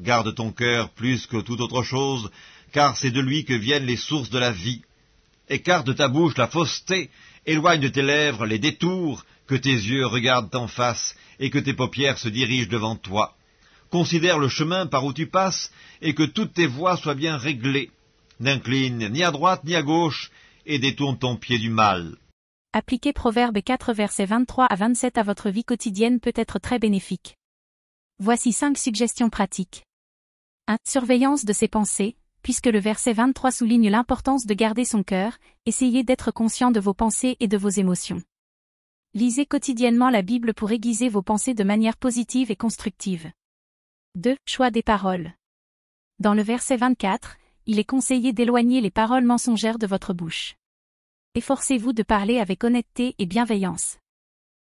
Garde ton cœur plus que toute autre chose, car c'est de lui que viennent les sources de la vie. Écarte de ta bouche la fausseté, éloigne de tes lèvres les détours, que tes yeux regardent en face et que tes paupières se dirigent devant toi. Considère le chemin par où tu passes et que toutes tes voies soient bien réglées. N'incline ni à droite ni à gauche et détourne ton pied du mal. Appliquer Proverbe 4 versets 23 à 27 à votre vie quotidienne peut être très bénéfique. Voici cinq suggestions pratiques. 1. Surveillance de ses pensées. Puisque le verset 23 souligne l'importance de garder son cœur, essayez d'être conscient de vos pensées et de vos émotions. Lisez quotidiennement la Bible pour aiguiser vos pensées de manière positive et constructive. 2. Choix des paroles. Dans le verset 24, il est conseillé d'éloigner les paroles mensongères de votre bouche. Efforcez-vous de parler avec honnêteté et bienveillance.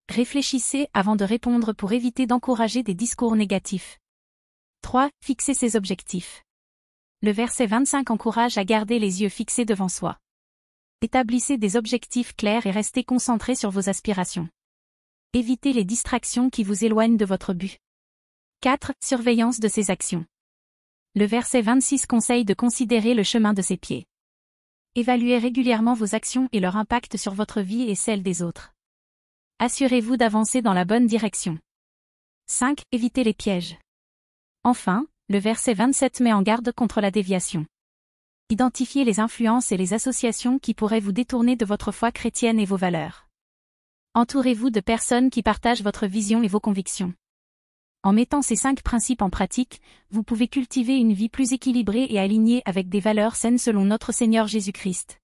Réfléchissez avant de répondre pour éviter d'encourager des discours négatifs. 3. Fixez ses objectifs. Le verset 25 encourage à garder les yeux fixés devant soi. Établissez des objectifs clairs et restez concentrés sur vos aspirations. Évitez les distractions qui vous éloignent de votre but. 4. Surveillance de ses actions. Le verset 26 conseille de considérer le chemin de ses pieds. Évaluez régulièrement vos actions et leur impact sur votre vie et celle des autres assurez-vous d'avancer dans la bonne direction. 5. Évitez les pièges. Enfin, le verset 27 met en garde contre la déviation. Identifiez les influences et les associations qui pourraient vous détourner de votre foi chrétienne et vos valeurs. Entourez-vous de personnes qui partagent votre vision et vos convictions. En mettant ces cinq principes en pratique, vous pouvez cultiver une vie plus équilibrée et alignée avec des valeurs saines selon notre Seigneur Jésus-Christ.